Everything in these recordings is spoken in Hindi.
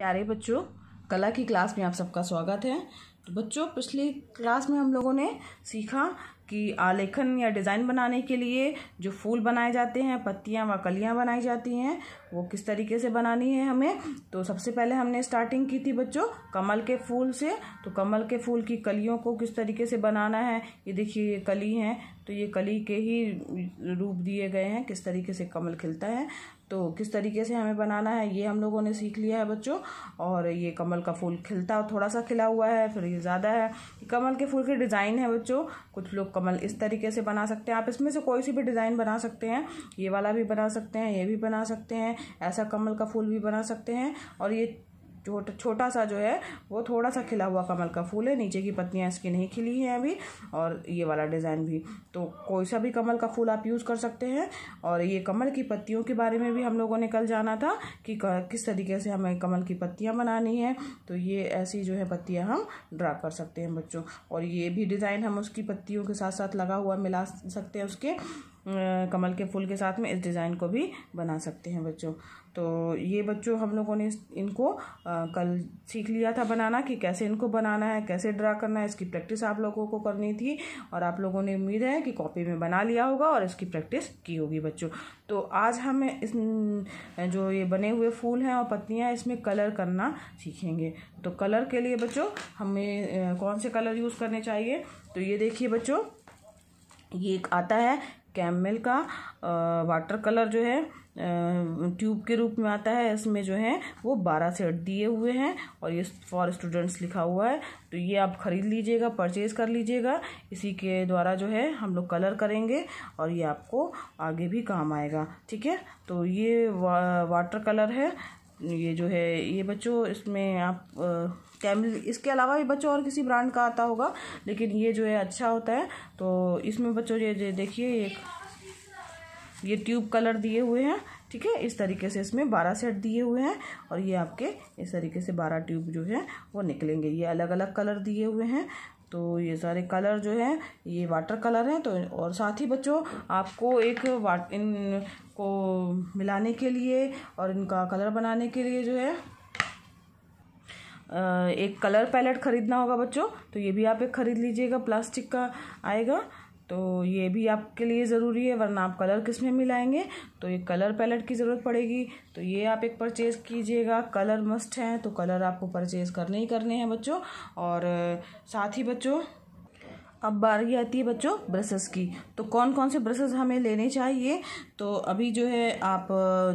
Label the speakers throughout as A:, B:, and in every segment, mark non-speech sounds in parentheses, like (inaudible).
A: प्यारे बच्चों कला की क्लास में आप सबका स्वागत है तो बच्चों पिछली क्लास में हम लोगों ने सीखा कि आलेखन या डिज़ाइन बनाने के लिए जो फूल बनाए जाते हैं पत्तियाँ व कलियाँ बनाई जाती हैं वो किस तरीके से बनानी है हमें तो सबसे पहले हमने स्टार्टिंग की थी बच्चों कमल के फूल से तो कमल के फूल की कलियों को किस तरीके से बनाना है ये देखिए ये कली हैं तो ये कली के ही रूप दिए गए हैं किस तरीके से कमल खिलता है तो किस तरीके से हमें बनाना है ये हम लोगों ने सीख लिया है बच्चों और ये कमल का फूल खिलता थोड़ा सा खिला हुआ है फिर ये ज़्यादा है कमल के फूल के डिज़ाइन है बच्चों कुछ लोग कमल इस तरीके से बना सकते हैं आप इसमें से कोई सी भी डिज़ाइन बना सकते हैं ये वाला भी बना सकते हैं ये भी बना सकते हैं ऐसा कमल का फूल भी बना सकते हैं और ये छोटा छोटा सा जो है वो थोड़ा सा खिला हुआ कमल का फूल है नीचे की पत्तियाँ इसकी नहीं खिली हैं अभी और ये वाला डिज़ाइन भी तो कोई सा भी कमल का फूल आप यूज़ कर सकते हैं और ये कमल की पत्तियों के बारे में भी हम लोगों ने कल जाना था कि किस तरीके से हमें कमल की पत्तियाँ बनानी है तो ये ऐसी जो है पत्तियाँ हम ड्रा कर सकते हैं बच्चों और ये भी डिज़ाइन हम उसकी पत्तियों के साथ साथ लगा हुआ मिला सकते हैं उसके कमल के फूल के साथ में इस डिज़ाइन को भी बना सकते हैं बच्चों तो ये बच्चों हम लोगों ने इनको आ, कल सीख लिया था बनाना कि कैसे इनको बनाना है कैसे ड्रा करना है इसकी प्रैक्टिस आप लोगों को करनी थी और आप लोगों ने उम्मीद है कि कॉपी में बना लिया होगा और इसकी प्रैक्टिस की होगी बच्चों तो आज हम इस जो ये बने हुए फूल हैं और पत्तियाँ इसमें कलर करना सीखेंगे तो कलर के लिए बच्चों हमें कौन से कलर यूज़ करने चाहिए तो ये देखिए बच्चों ये एक आता है कैमल का वाटर कलर जो है ट्यूब के रूप में आता है इसमें जो है वो बारह सेट दिए हुए हैं और ये फॉर स्टूडेंट्स लिखा हुआ है तो ये आप ख़रीद लीजिएगा परचेज़ कर लीजिएगा इसी के द्वारा जो है हम लोग कलर करेंगे और ये आपको आगे भी काम आएगा ठीक है तो ये वा, वाटर कलर है ये जो है ये बच्चों इसमें आप कैमल इसके अलावा भी बच्चों और किसी ब्रांड का आता होगा लेकिन ये जो है अच्छा होता है तो इसमें बच्चों ये देखिए एक ये ट्यूब कलर दिए हुए हैं ठीक है इस तरीके से इसमें बारह सेट दिए हुए हैं और ये आपके इस तरीके से बारह ट्यूब जो है वो निकलेंगे ये अलग अलग कलर दिए हुए हैं तो ये सारे कलर जो है ये वाटर कलर हैं तो और साथ ही बच्चों आपको एक वाट इन को मिलाने के लिए और इनका कलर बनाने के लिए जो है एक कलर पैलेट ख़रीदना होगा बच्चों तो ये भी आप एक ख़रीद लीजिएगा प्लास्टिक का आएगा तो ये भी आपके लिए ज़रूरी है वरना आप कलर किस में मिलाएंगे तो ये कलर पैलेट की ज़रूरत पड़ेगी तो ये आप एक परचेज़ कीजिएगा कलर मस्ट हैं तो कलर आपको परचेज़ करने ही करने हैं बच्चों और साथ ही बच्चों अब बारी आती है बच्चों ब्रशेस की तो कौन कौन से ब्रशेस हमें लेने चाहिए तो अभी जो है आप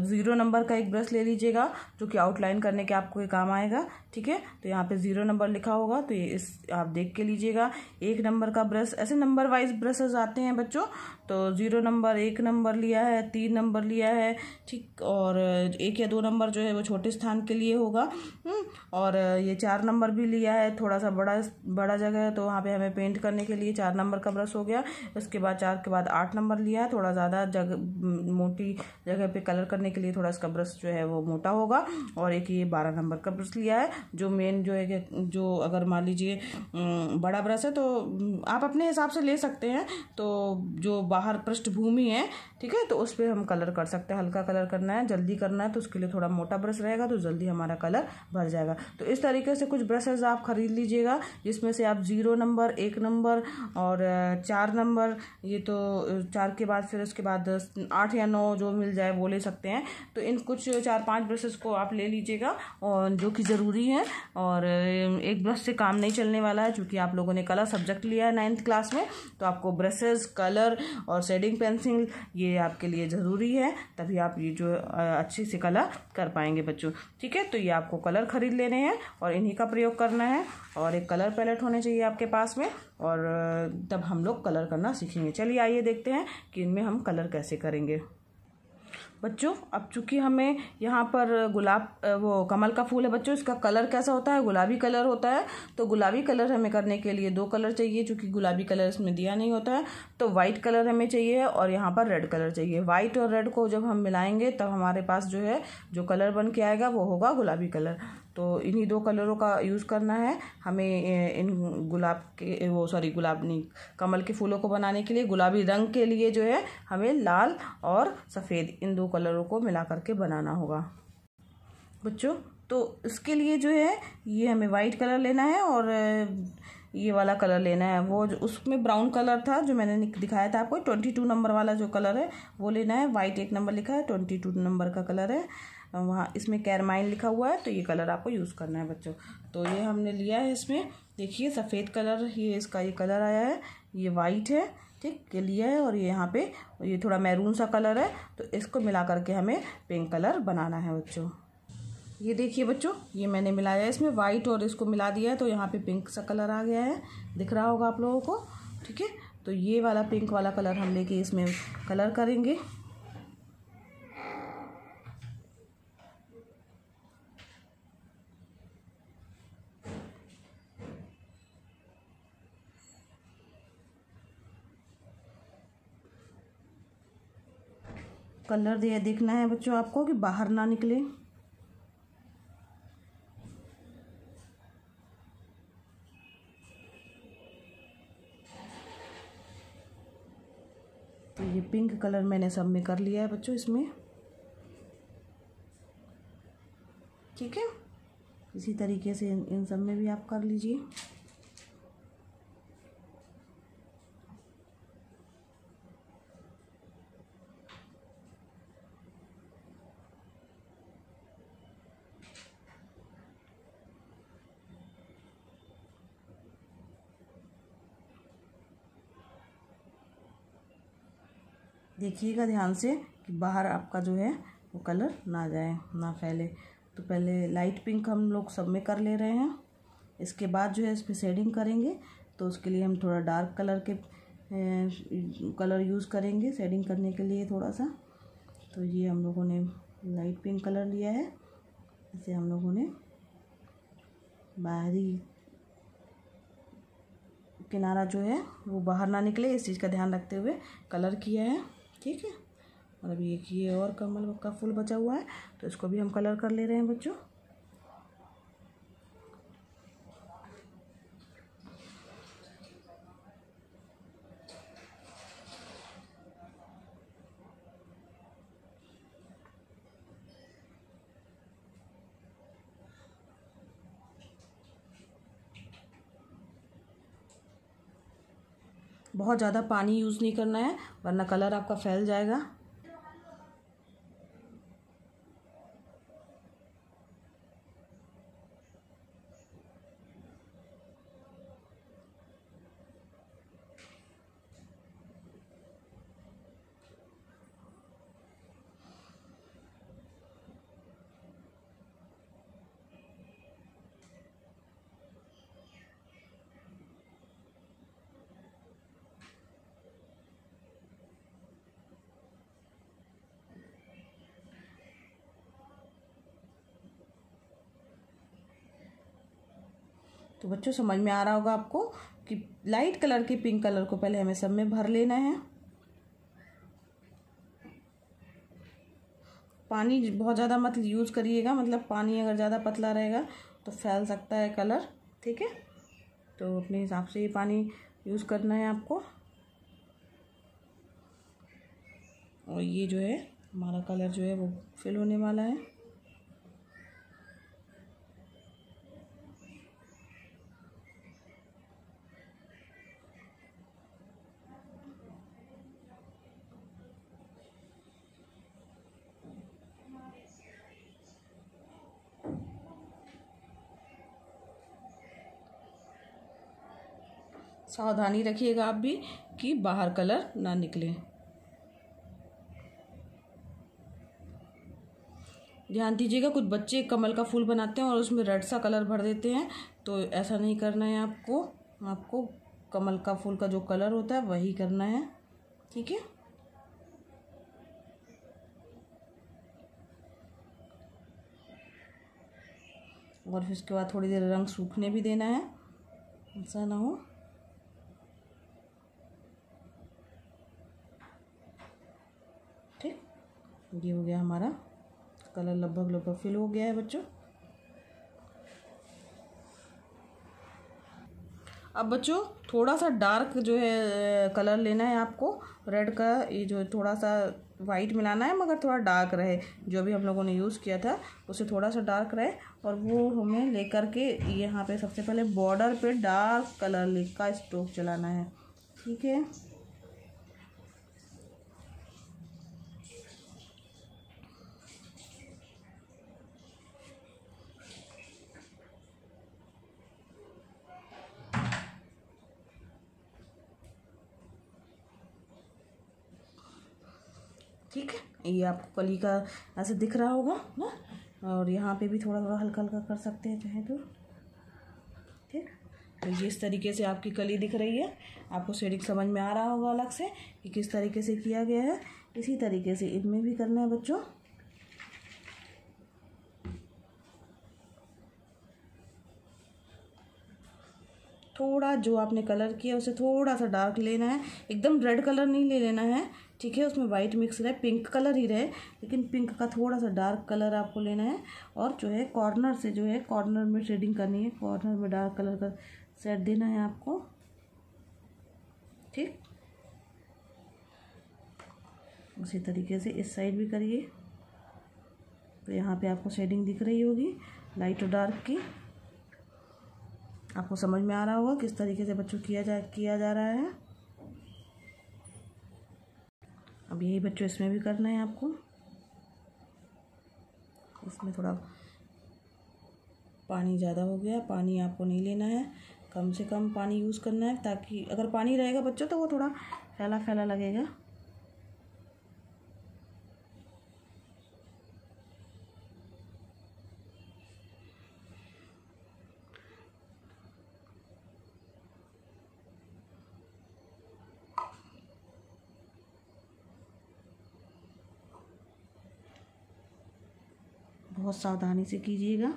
A: ज़ीरो नंबर का एक ब्रश ले लीजिएगा जो कि आउटलाइन करने के आपको काम आएगा ठीक है तो यहाँ पे ज़ीरो नंबर लिखा होगा तो ये इस आप देख के लीजिएगा एक नंबर का ब्रश ऐसे नंबर वाइज ब्रशेस आते हैं बच्चों तो ज़ीरो नंबर एक नंबर लिया है तीन नंबर लिया है ठीक और एक या दो नंबर जो है वो छोटे स्थान के लिए होगा हम्म, और ये चार नंबर भी लिया है थोड़ा सा बड़ा बड़ा जगह है तो वहाँ पे हमें पेंट करने के लिए चार नंबर का ब्रश हो गया उसके बाद चार के बाद आठ नंबर लिया है थोड़ा ज़्यादा जगह मोटी जगह पर कलर करने के लिए थोड़ा इसका ब्रश जो है वो मोटा होगा और एक ये बारह नंबर का ब्रश लिया है जो मेन जो है कि जो अगर मान लीजिए हम्म, बड़ा ब्रश है तो आप अपने हिसाब से ले सकते हैं तो जो बाहर पृष्ठभूमि है ठीक है तो उस पर हम कलर कर सकते हैं हल्का कलर करना है जल्दी करना है तो उसके लिए थोड़ा मोटा ब्रश रहेगा तो जल्दी हमारा कलर भर जाएगा तो इस तरीके से कुछ ब्रशेज आप ख़रीद लीजिएगा जिसमें से आप ज़ीरो नंबर एक नंबर और चार नंबर ये तो चार के बाद फिर उसके बाद आठ या नौ जो मिल जाए वो ले सकते हैं तो इन कुछ चार पाँच ब्रशेज़ को आप ले लीजिएगा और जो कि ज़रूरी है और एक ब्रश से काम नहीं चलने वाला है क्योंकि आप लोगों ने कला सब्जेक्ट लिया है नाइन्थ क्लास में तो आपको ब्रशेज़ कलर और शेडिंग पेंसिल ये आपके लिए ज़रूरी है तभी आप ये जो अच्छी सी कलर कर पाएंगे बच्चों ठीक है तो ये आपको कलर ख़रीद लेने हैं और इन्हीं का प्रयोग करना है और एक कलर पैलेट होने चाहिए आपके पास में और तब हम लोग कलर करना सीखेंगे चलिए आइए देखते हैं कि इनमें हम कलर कैसे करेंगे बच्चों अब चूंकि हमें यहाँ पर गुलाब वो कमल का फूल है बच्चों इसका कलर कैसा होता है गुलाबी कलर होता है तो गुलाबी कलर हमें करने के लिए दो कलर चाहिए चूंकि गुलाबी कलर इसमें दिया नहीं होता है तो वाइट कलर हमें चाहिए और यहाँ पर रेड कलर चाहिए वाइट और रेड को जब हम मिलाएंगे तब हमारे पास जो है जो कलर बन के आएगा वो होगा गुलाबी कलर तो इन्हीं दो कलरों का यूज़ करना है हमें इन गुलाब के वो सॉरी गुलाब नहीं कमल के फूलों को बनाने के लिए गुलाबी रंग के लिए जो है हमें लाल और सफ़ेद इन दो कलरों को मिला करके बनाना होगा बच्चों तो इसके लिए जो है ये हमें वाइट कलर लेना है और ये वाला कलर लेना है वो जो उसमें ब्राउन कलर था जो मैंने दिखाया था आपको ट्वेंटी टू नंबर वाला जो कलर है वो लेना है वाइट एक नंबर लिखा है ट्वेंटी टू नंबर का कलर है वहाँ इसमें कैरमाइन लिखा हुआ है तो ये कलर आपको यूज़ करना है बच्चों तो ये हमने लिया है इसमें देखिए सफ़ेद कलर ये इसका ये कलर आया है ये वाइट है ठीक ये लिया है और ये यहाँ पे ये थोड़ा मैरून सा कलर है तो इसको मिला करके हमें पिंक कलर बनाना है बच्चों ये देखिए बच्चों ये मैंने मिलाया है इसमें वाइट और इसको मिला दिया है तो यहाँ पे पिंक सा कलर आ गया है दिख रहा होगा आप लोगों को ठीक है तो ये वाला पिंक वाला कलर हम लेके इसमें कलर करेंगे कलर दिया देखना है बच्चों आपको कि बाहर ना निकले तो ये पिंक कलर मैंने सब में कर लिया है बच्चों इसमें ठीक है इसी तरीके से इन सब में भी आप कर लीजिए देखिएगा ध्यान से कि बाहर आपका जो है वो कलर ना जाए ना फैले तो पहले लाइट पिंक हम लोग सब में कर ले रहे हैं इसके बाद जो है इस पर शेडिंग करेंगे तो उसके लिए हम थोड़ा डार्क कलर के कलर यूज़ करेंगे शेडिंग करने के लिए थोड़ा सा तो ये हम लोगों ने लाइट पिंक कलर लिया है इसे हम लोगों ने बाहरी किनारा जो है वो बाहर ना निकले इस चीज़ का ध्यान रखते हुए कलर किया है ठीक है और अभी एक ये और कमल का फूल बचा हुआ है तो इसको भी हम कलर कर ले रहे हैं बच्चों बहुत ज़्यादा पानी यूज़ नहीं करना है वरना कलर आपका फैल जाएगा तो बच्चों समझ में आ रहा होगा आपको कि लाइट कलर के पिंक कलर को पहले हमें सब में भर लेना है पानी बहुत ज़्यादा मत यूज़ करिएगा मतलब पानी अगर ज़्यादा पतला रहेगा तो फैल सकता है कलर ठीक है तो अपने हिसाब से ये पानी यूज़ करना है आपको और ये जो है हमारा कलर जो है वो फिल होने वाला है सावधानी रखिएगा आप भी कि बाहर कलर ना निकले ध्यान दीजिएगा कुछ बच्चे कमल का फूल बनाते हैं और उसमें रेड सा कलर भर देते हैं तो ऐसा नहीं करना है आपको आपको कमल का फूल का जो कलर होता है वही करना है ठीक है और फिर उसके बाद थोड़ी देर रंग सूखने भी देना है ऐसा ना हो ये हो गया हमारा कलर लगभग लगभग फिल हो गया है बच्चों अब बच्चों थोड़ा सा डार्क जो है कलर लेना है आपको रेड का ये जो थोड़ा सा वाइट मिलाना है मगर थोड़ा डार्क रहे जो भी हम लोगों ने यूज़ किया था उसे थोड़ा सा डार्क रहे और वो हमें लेकर के यहाँ पे सबसे पहले बॉर्डर पे डार्क कलर का स्ट्रोक चलाना है ठीक है ये आपको कली का ऐसे दिख रहा होगा ना और यहाँ पे भी थोड़ा थोड़ा हल्का हल्का कर सकते हैं चाहे तो ठीक तो ये इस तरीके से आपकी कली दिख रही है आपको शेडिंग समझ में आ रहा होगा अलग से कि किस तरीके से किया गया है इसी तरीके से इनमें भी करना है बच्चों थोड़ा जो आपने कलर किया उसे थोड़ा सा डार्क लेना है एकदम रेड कलर नहीं ले लेना है ठीक है उसमें वाइट मिक्स रहे पिंक कलर ही रहे लेकिन पिंक का थोड़ा सा डार्क कलर आपको लेना है और जो है कॉर्नर से जो है कॉर्नर में शेडिंग करनी है कॉर्नर में डार्क कलर का सेट देना है आपको ठीक उसी तरीके से इस साइड भी करिए तो यहाँ पे आपको शेडिंग दिख रही होगी लाइट और डार्क की आपको समझ में आ रहा होगा किस तरीके से बच्चों किया जा किया जा रहा है अब यही बच्चों इसमें भी करना है आपको इसमें थोड़ा पानी ज़्यादा हो गया पानी आपको नहीं लेना है कम से कम पानी यूज़ करना है ताकि अगर पानी रहेगा बच्चों तो वो थोड़ा फैला फैला लगेगा बहुत सावधानी से कीजिएगा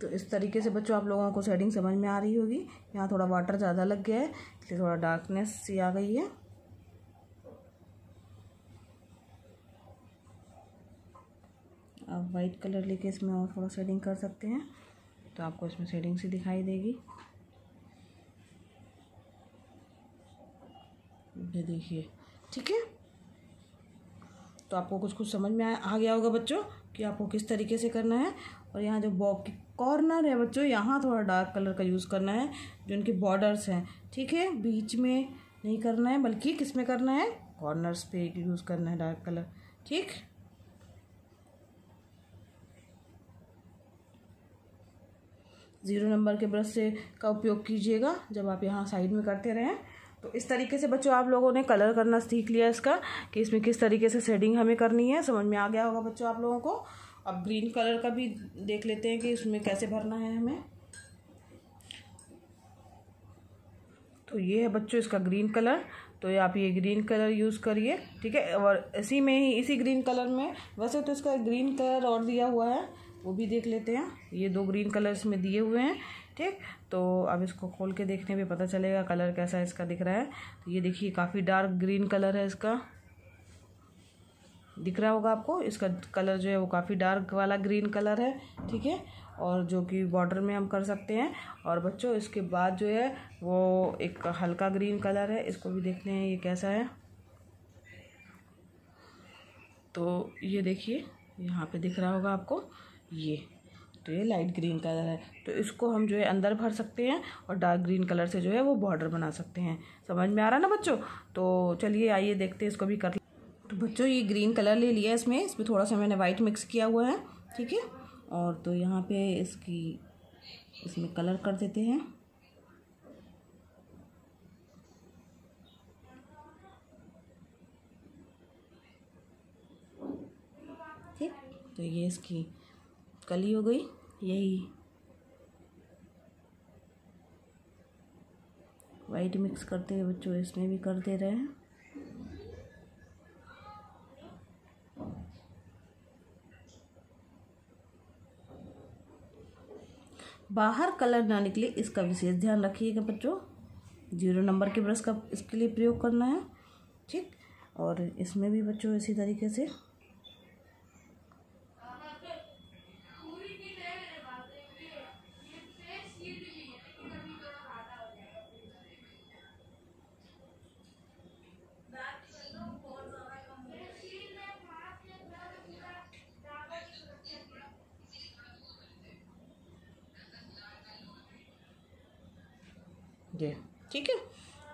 A: तो इस तरीके से बच्चों आप लोगों को शेडिंग समझ में आ रही होगी यहाँ थोड़ा वाटर ज़्यादा लग गया है इसलिए थोड़ा डार्कनेस सी आ गई है आप वाइट कलर लेके इसमें और थोड़ा शेडिंग कर सकते हैं तो आपको इसमें शेडिंग सी दिखाई देगी ये देखिए ठीक है तो आपको कुछ कुछ समझ में आ, आ गया होगा बच्चों कि आपको किस तरीके से करना है और यहाँ जो बॉक की कॉर्नर है बच्चों यहाँ थोड़ा डार्क कलर का यूज़ करना है जो इनके बॉर्डर्स हैं ठीक है बीच में नहीं करना है बल्कि किस में करना है कॉर्नर्स पे यूज़ करना है डार्क कलर ठीक ज़ीरो नंबर के ब्रश से का उपयोग कीजिएगा जब आप यहाँ साइड में करते रहें तो इस तरीके से बच्चों आप लोगों ने कलर करना सीख लिया इसका कि इसमें किस तरीके से शेडिंग हमें करनी है समझ में आ गया होगा बच्चों आप लोगों को अब ग्रीन कलर का भी देख लेते हैं कि इसमें कैसे भरना है हमें तो ये है बच्चों इसका ग्रीन कलर तो आप ये ग्रीन कलर यूज़ करिए ठीक है और इसी में ही इसी ग्रीन कलर में वैसे तो इसका ग्रीन कलर और दिया हुआ है वो भी देख लेते हैं ये दो ग्रीन कलर इसमें दिए हुए हैं ठीक तो अब इसको खोल के देखने में पता चलेगा कलर कैसा इसका दिख रहा है तो ये देखिए काफ़ी डार्क ग्रीन कलर है इसका दिख रहा होगा आपको इसका कलर जो है वो काफ़ी डार्क वाला ग्रीन कलर है ठीक है और जो कि बॉर्डर में हम कर सकते हैं और बच्चों इसके बाद जो है वो एक हल्का ग्रीन कलर है इसको भी देखते हैं ये कैसा है तो ये देखिए यहाँ पे दिख रहा होगा आपको ये तो ये लाइट ग्रीन कलर है तो इसको हम जो है अंदर भर सकते हैं और डार्क ग्रीन कलर से जो है वो बॉर्डर बना सकते हैं समझ में आ रहा ना बच्चों तो चलिए आइए देखते हैं इसको भी कर तो बच्चों ये ग्रीन कलर ले लिया इसमें इसमें थोड़ा सा मैंने वाइट मिक्स किया हुआ है ठीक है और तो यहाँ पे इसकी इसमें कलर कर देते हैं ठीक तो ये इसकी कली हो गई यही वाइट मिक्स करते हुए बच्चों इसमें भी कर दे रहे हैं बाहर कलर ना निकले इसका विशेष ध्यान रखिएगा बच्चों जीरो नंबर के ब्रश का इसके लिए प्रयोग करना है ठीक और इसमें भी बच्चों इसी तरीके से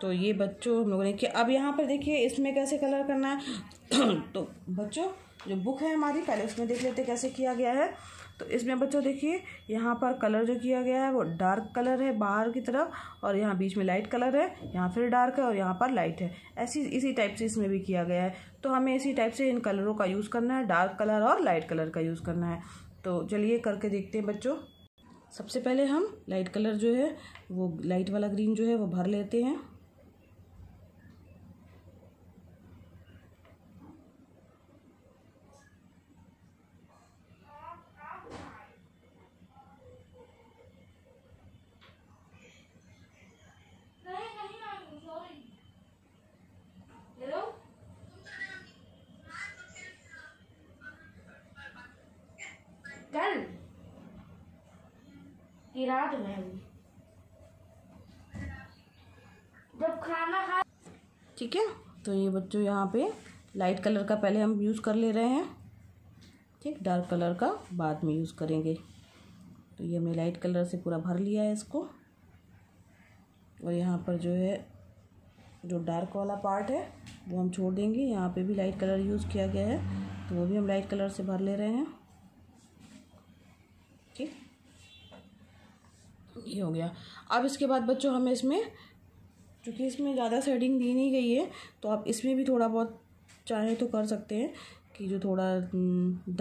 A: तो ये बच्चों हम लोगों ने किया अब यहाँ पर देखिए इसमें कैसे कलर करना है (clears throat) तो बच्चों जो बुक है हमारी पहले उसमें देख लेते कैसे किया गया है तो इसमें बच्चों देखिए यहाँ पर कलर जो किया गया है वो डार्क कलर है बाहर की तरफ और यहाँ बीच में लाइट कलर है यहाँ फिर डार्क है और यहाँ पर लाइट है ऐसी इसी टाइप से इसमें भी किया गया है तो हमें इसी टाइप से इन कलरों का यूज़ करना है डार्क कलर और लाइट कलर का यूज़ करना है तो चलिए करके देखते हैं बच्चों सबसे पहले हम लाइट कलर जो है वो लाइट वाला ग्रीन जो है वो भर लेते हैं किरात में जब खाना खा ठीक है तो ये बच्चों यहाँ पे लाइट कलर का पहले हम यूज़ कर ले रहे हैं ठीक डार्क कलर का बाद में यूज़ करेंगे तो ये हमने लाइट कलर से पूरा भर लिया है इसको और यहाँ पर जो है जो डार्क वाला पार्ट है वो हम छोड़ देंगे यहाँ पे भी लाइट कलर यूज़ किया गया है तो वो भी हम लाइट कलर से भर ले रहे हैं ये हो गया अब इसके बाद बच्चों हमें इसमें चूँकि इसमें ज़्यादा सेटिंग दी नहीं गई है तो आप इसमें भी थोड़ा बहुत चाहे तो कर सकते हैं कि जो थोड़ा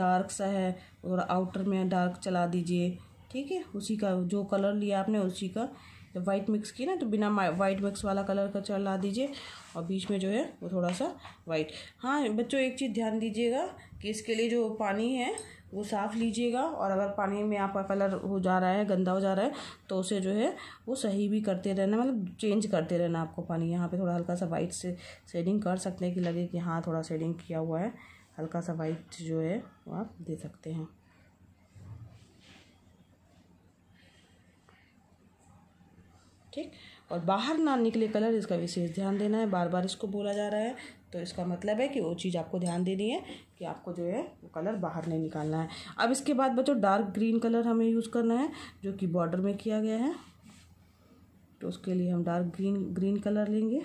A: डार्क सा है थोड़ा आउटर में डार्क चला दीजिए ठीक है उसी का जो कलर लिया आपने उसी का जब वाइट मिक्स की ना तो बिना वाइट मिक्स वाला कलर का चला दीजिए और बीच में जो है वो थोड़ा सा वाइट हाँ बच्चों एक चीज़ ध्यान दीजिएगा कि इसके लिए जो पानी है वो साफ़ लीजिएगा और अगर पानी में आपका कलर हो जा रहा है गंदा हो जा रहा है तो उसे जो है वो सही भी करते रहना मतलब चेंज करते रहना आपको पानी यहाँ पे थोड़ा हल्का सा वाइट से शेडिंग कर सकते हैं कि लगे कि हाँ थोड़ा शेडिंग किया हुआ है हल्का सा वाइट जो है वो आप दे सकते हैं ठीक और बाहर ना निकले कलर इसका विशेष ध्यान देना है बार बार इसको बोला जा रहा है तो इसका मतलब है कि वो चीज़ आपको ध्यान देनी है कि आपको जो है वो कलर बाहर नहीं निकालना है अब इसके बाद बच्चों डार्क ग्रीन कलर हमें यूज़ करना है जो कि बॉर्डर में किया गया है तो उसके लिए हम डार्क ग्रीन ग्रीन कलर लेंगे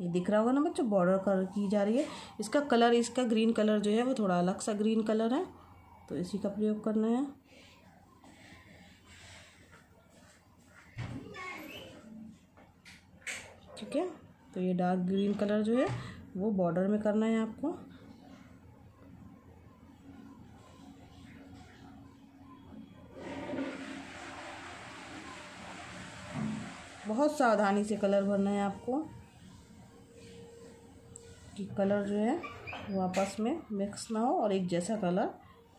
A: ये दिख रहा होगा ना बच्चों बॉर्डर कलर की जा रही है इसका कलर इसका ग्रीन कलर जो है वो थोड़ा अलग सा ग्रीन कलर है तो इसी का प्रयोग करना है ठीक है तो ये डार्क ग्रीन कलर जो है वो बॉर्डर में करना है आपको बहुत सावधानी से कलर भरना है आपको कि कलर जो है वो आपस में मिक्स ना हो और एक जैसा कलर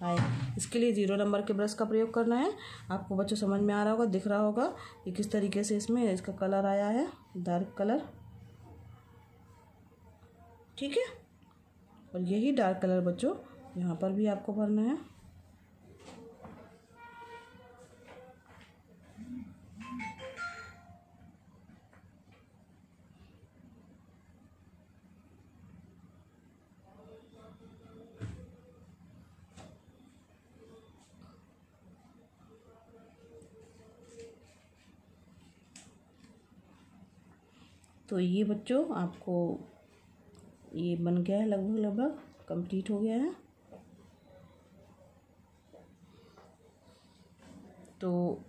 A: आए इसके लिए ज़ीरो नंबर के ब्रश का प्रयोग करना है आपको बच्चों समझ में आ रहा होगा दिख रहा होगा कि किस तरीके से इसमें इसका कलर आया है डार्क कलर ठीक है और यही डार्क कलर बच्चों यहाँ पर भी आपको भरना है तो ये बच्चों आपको ये बन गया है लगभग लगभग कंप्लीट हो गया है तो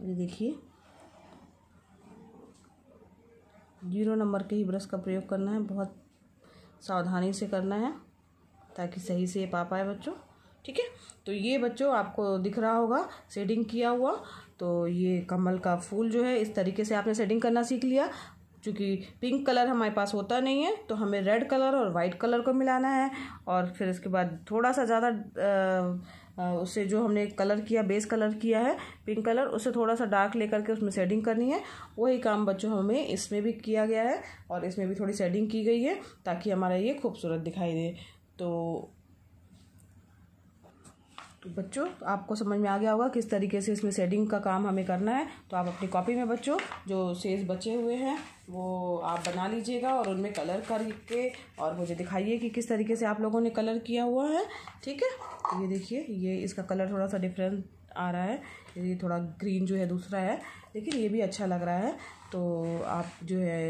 A: ये देखिए जीरो नंबर के ही ब्रश का प्रयोग करना है बहुत सावधानी से करना है ताकि सही से पा पाए बच्चों ठीक है तो ये बच्चों आपको दिख रहा होगा शेडिंग किया हुआ तो ये कमल का फूल जो है इस तरीके से आपने शेडिंग करना सीख लिया चूँकि पिंक कलर हमारे पास होता नहीं है तो हमें रेड कलर और वाइट कलर को मिलाना है और फिर इसके बाद थोड़ा सा ज़्यादा उससे जो हमने कलर किया बेस कलर किया है पिंक कलर उसे थोड़ा सा डार्क ले करके उसमें शेडिंग करनी है वही काम बच्चों हमें इसमें भी किया गया है और इसमें भी थोड़ी शेडिंग की गई है ताकि हमारा ये खूबसूरत दिखाई दे तो तो बच्चों आपको समझ में आ गया होगा किस तरीके से इसमें शेडिंग का काम हमें करना है तो आप अपनी कॉपी में बच्चों जो सेज बचे हुए हैं वो आप बना लीजिएगा और उनमें कलर करके और मुझे दिखाइए कि किस तरीके से आप लोगों ने कलर किया हुआ है ठीक है तो ये देखिए ये इसका कलर थोड़ा सा डिफरेंट आ रहा है ये थोड़ा ग्रीन जो है दूसरा है लेकिन ये भी अच्छा लग रहा है तो आप जो है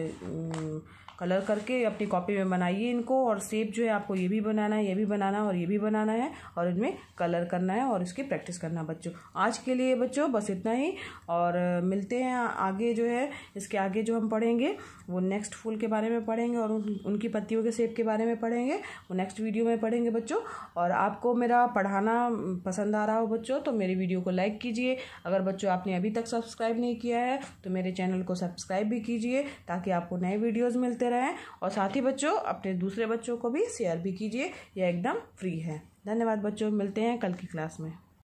A: कलर करके अपनी कॉपी में बनाइए इनको और सेप जो है आपको ये भी बनाना है ये भी बनाना है और ये भी बनाना है और इनमें कलर करना है और इसकी प्रैक्टिस करना है बच्चों आज के लिए बच्चों बस इतना ही और मिलते हैं आगे जो है इसके आगे जो हम पढ़ेंगे वो नेक्स्ट फूल के बारे में पढ़ेंगे और उन, उनकी पत्तियों के सेप के बारे में पढ़ेंगे वो नेक्स्ट वीडियो में पढ़ेंगे बच्चों और आपको मेरा पढ़ाना पसंद आ रहा हो बच्चों तो मेरी वीडियो को लाइक कीजिए अगर बच्चों आपने अभी तक सब्सक्राइब नहीं किया है तो मेरे चैनल को सब्सक्राइब भी कीजिए ताकि आपको नए वीडियोज़ मिलते रहे रहें और साथ ही बच्चों अपने दूसरे बच्चों को भी शेयर भी कीजिए यह एकदम फ्री है धन्यवाद बच्चों मिलते हैं कल की क्लास में